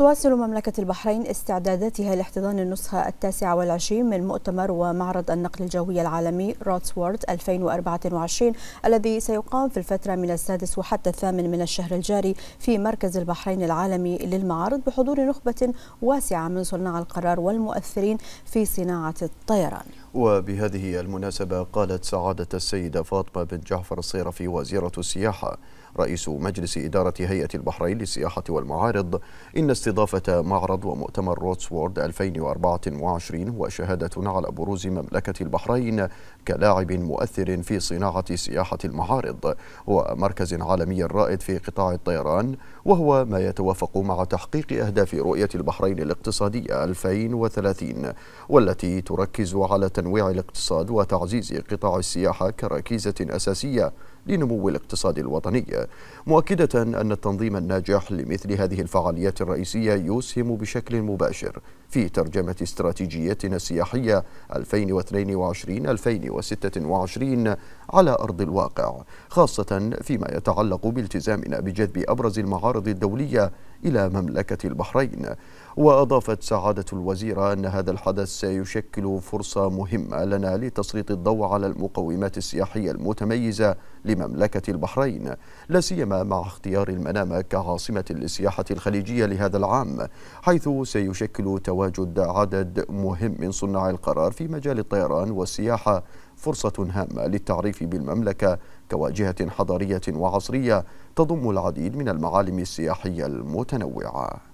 تواصل مملكة البحرين استعداداتها لاحتضان النسخة التاسعة والعشرين من مؤتمر ومعرض النقل الجوي العالمي روتس وورد 2024 الذي سيقام في الفترة من السادس وحتى الثامن من الشهر الجاري في مركز البحرين العالمي للمعارض بحضور نخبة واسعة من صناع القرار والمؤثرين في صناعة الطيران وبهذه المناسبة قالت سعادة السيدة فاطمة بن جعفر الصيرفي وزيرة السياحة رئيس مجلس إدارة هيئة البحرين للسياحة والمعارض إن استضافة معرض ومؤتمر روتس وورد 2024 هو شهادة على بروز مملكة البحرين كلاعب مؤثر في صناعة سياحة المعارض ومركز عالمي رائد في قطاع الطيران وهو ما يتوافق مع تحقيق أهداف رؤية البحرين الاقتصادية 2030 والتي تركز على تنويع الاقتصاد وتعزيز قطاع السياحة كركيزة أساسية لنمو الاقتصاد الوطني مؤكدة أن التنظيم الناجح لمثل هذه الفعاليات الرئيسية يسهم بشكل مباشر في ترجمة استراتيجيتنا السياحية 2022-2026 على أرض الواقع خاصة فيما يتعلق بالتزامنا بجذب أبرز المعارض الدولية إلى مملكة البحرين وأضافت سعادة الوزيرة أن هذا الحدث سيشكل فرصة مهمة لنا لتسليط الضوء على المقومات السياحية المتميزة لمملكة البحرين لا سيما مع اختيار المنامة كعاصمة للسياحة الخليجية لهذا العام حيث سيشكل تواجد عدد مهم من صناع القرار في مجال الطيران والسياحة فرصة هامة للتعريف بالمملكة كواجهة حضارية وعصرية تضم العديد من المعالم السياحية المتنوعة